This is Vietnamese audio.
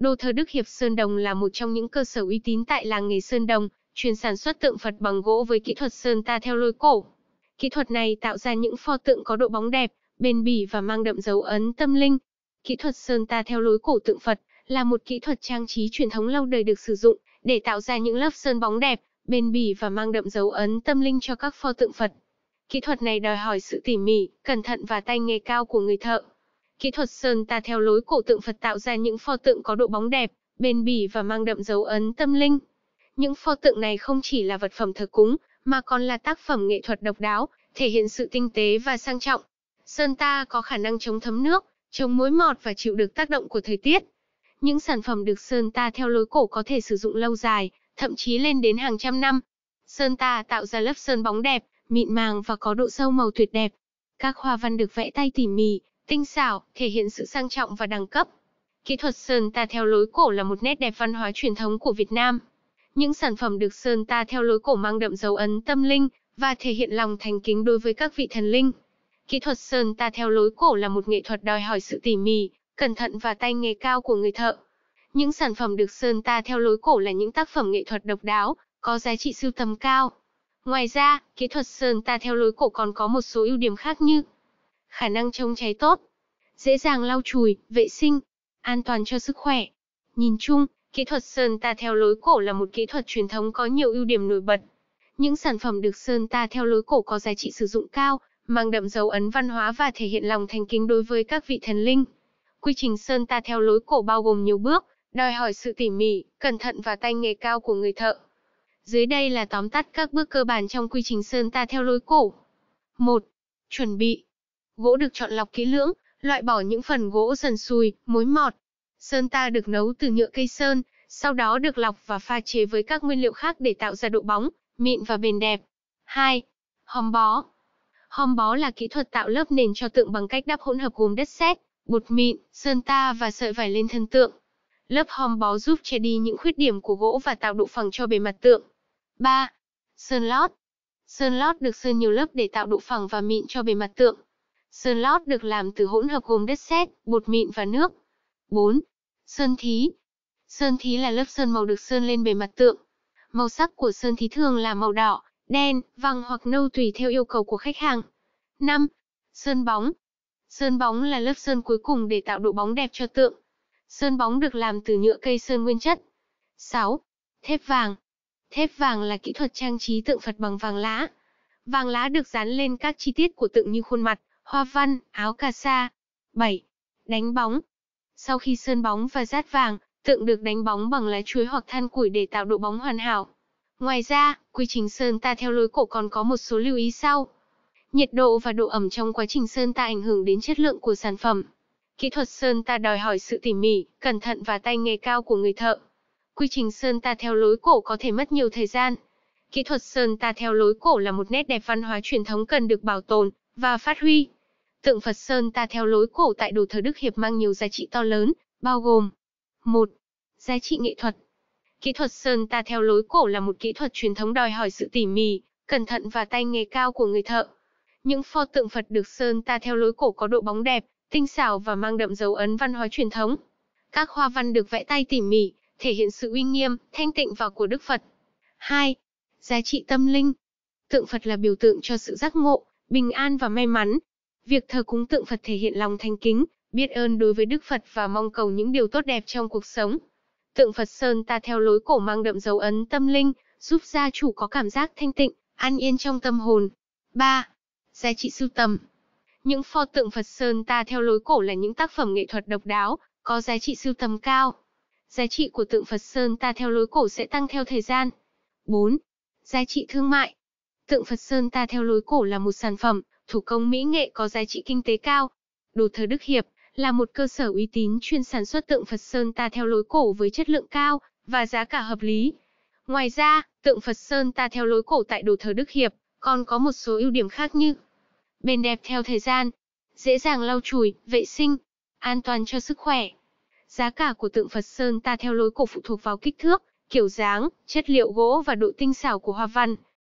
Đô thờ Đức Hiệp Sơn Đồng là một trong những cơ sở uy tín tại làng nghề Sơn Đồng, chuyên sản xuất tượng Phật bằng gỗ với kỹ thuật sơn ta theo lối cổ. Kỹ thuật này tạo ra những pho tượng có độ bóng đẹp, bền bỉ và mang đậm dấu ấn tâm linh. Kỹ thuật sơn ta theo lối cổ tượng Phật là một kỹ thuật trang trí truyền thống lâu đời được sử dụng để tạo ra những lớp sơn bóng đẹp, bền bỉ và mang đậm dấu ấn tâm linh cho các pho tượng Phật. Kỹ thuật này đòi hỏi sự tỉ mỉ, cẩn thận và tay nghề cao của người thợ. Kỹ thuật sơn ta theo lối cổ tượng Phật tạo ra những pho tượng có độ bóng đẹp, bền bỉ và mang đậm dấu ấn tâm linh. Những pho tượng này không chỉ là vật phẩm thờ cúng, mà còn là tác phẩm nghệ thuật độc đáo, thể hiện sự tinh tế và sang trọng. Sơn ta có khả năng chống thấm nước, chống mối mọt và chịu được tác động của thời tiết. Những sản phẩm được sơn ta theo lối cổ có thể sử dụng lâu dài, thậm chí lên đến hàng trăm năm. Sơn ta tạo ra lớp sơn bóng đẹp, mịn màng và có độ sâu màu tuyệt đẹp. Các hoa văn được vẽ tay tỉ mỉ, tinh xảo, thể hiện sự sang trọng và đẳng cấp. Kỹ thuật sơn ta theo lối cổ là một nét đẹp văn hóa truyền thống của Việt Nam. Những sản phẩm được sơn ta theo lối cổ mang đậm dấu ấn tâm linh và thể hiện lòng thành kính đối với các vị thần linh. Kỹ thuật sơn ta theo lối cổ là một nghệ thuật đòi hỏi sự tỉ mỉ, cẩn thận và tay nghề cao của người thợ. Những sản phẩm được sơn ta theo lối cổ là những tác phẩm nghệ thuật độc đáo, có giá trị sưu tầm cao. Ngoài ra, kỹ thuật sơn ta theo lối cổ còn có một số ưu điểm khác như khả năng chống cháy tốt, dễ dàng lau chùi, vệ sinh, an toàn cho sức khỏe. Nhìn chung, kỹ thuật sơn ta theo lối cổ là một kỹ thuật truyền thống có nhiều ưu điểm nổi bật. Những sản phẩm được sơn ta theo lối cổ có giá trị sử dụng cao, mang đậm dấu ấn văn hóa và thể hiện lòng thành kính đối với các vị thần linh. Quy trình sơn ta theo lối cổ bao gồm nhiều bước, đòi hỏi sự tỉ mỉ, cẩn thận và tay nghề cao của người thợ. Dưới đây là tóm tắt các bước cơ bản trong quy trình sơn ta theo lối cổ. 1. Chuẩn bị Gỗ được chọn lọc kỹ lưỡng, loại bỏ những phần gỗ dần sùi, mối mọt. Sơn ta được nấu từ nhựa cây sơn, sau đó được lọc và pha chế với các nguyên liệu khác để tạo ra độ bóng, mịn và bền đẹp. 2. Hòm bó Hòm bó là kỹ thuật tạo lớp nền cho tượng bằng cách đắp hỗn hợp gồm đất sét, bột mịn, sơn ta và sợi vải lên thân tượng. Lớp hòm bó giúp che đi những khuyết điểm của gỗ và tạo độ phẳng cho bề mặt tượng. 3. Sơn lót Sơn lót được sơn nhiều lớp để tạo độ phẳng và mịn cho bề mặt tượng. Sơn lót được làm từ hỗn hợp gồm đất sét, bột mịn và nước. 4. Sơn thí Sơn thí là lớp sơn màu được sơn lên bề mặt tượng. Màu sắc của sơn thí thường là màu đỏ, đen, vàng hoặc nâu tùy theo yêu cầu của khách hàng. 5. Sơn bóng Sơn bóng là lớp sơn cuối cùng để tạo độ bóng đẹp cho tượng. Sơn bóng được làm từ nhựa cây sơn nguyên chất. 6. Thép vàng Thép vàng là kỹ thuật trang trí tượng Phật bằng vàng lá. Vàng lá được dán lên các chi tiết của tượng như khuôn mặt, hoa văn, áo cà sa. 7. Đánh bóng. Sau khi sơn bóng và dát vàng, tượng được đánh bóng bằng lá chuối hoặc than củi để tạo độ bóng hoàn hảo. Ngoài ra, quy trình sơn ta theo lối cổ còn có một số lưu ý sau. Nhiệt độ và độ ẩm trong quá trình sơn ta ảnh hưởng đến chất lượng của sản phẩm. Kỹ thuật sơn ta đòi hỏi sự tỉ mỉ, cẩn thận và tay nghề cao của người thợ. Quy trình sơn ta theo lối cổ có thể mất nhiều thời gian. Kỹ thuật sơn ta theo lối cổ là một nét đẹp văn hóa truyền thống cần được bảo tồn và phát huy. Tượng Phật Sơn ta theo lối cổ tại đồ thờ Đức Hiệp mang nhiều giá trị to lớn, bao gồm một Giá trị nghệ thuật Kỹ thuật Sơn ta theo lối cổ là một kỹ thuật truyền thống đòi hỏi sự tỉ mỉ, cẩn thận và tay nghề cao của người thợ. Những pho tượng Phật được Sơn ta theo lối cổ có độ bóng đẹp, tinh xảo và mang đậm dấu ấn văn hóa truyền thống. Các hoa văn được vẽ tay tỉ mỉ, thể hiện sự uy nghiêm, thanh tịnh và của Đức Phật. 2. Giá trị tâm linh Tượng Phật là biểu tượng cho sự giác ngộ, bình an và may mắn, Việc thờ cúng tượng Phật thể hiện lòng thanh kính, biết ơn đối với Đức Phật và mong cầu những điều tốt đẹp trong cuộc sống. Tượng Phật Sơn ta theo lối cổ mang đậm dấu ấn tâm linh, giúp gia chủ có cảm giác thanh tịnh, an yên trong tâm hồn. 3. Giá trị sưu tầm Những pho tượng Phật Sơn ta theo lối cổ là những tác phẩm nghệ thuật độc đáo, có giá trị sưu tầm cao. Giá trị của tượng Phật Sơn ta theo lối cổ sẽ tăng theo thời gian. 4. Giá trị thương mại Tượng Phật Sơn ta theo lối cổ là một sản phẩm, thủ công mỹ nghệ có giá trị kinh tế cao. Đồ thờ Đức Hiệp là một cơ sở uy tín chuyên sản xuất tượng Phật Sơn ta theo lối cổ với chất lượng cao và giá cả hợp lý. Ngoài ra, tượng Phật Sơn ta theo lối cổ tại đồ thờ Đức Hiệp còn có một số ưu điểm khác như bền đẹp theo thời gian, dễ dàng lau chùi, vệ sinh, an toàn cho sức khỏe. Giá cả của tượng Phật Sơn ta theo lối cổ phụ thuộc vào kích thước, kiểu dáng, chất liệu gỗ và độ tinh xảo của hoa văn.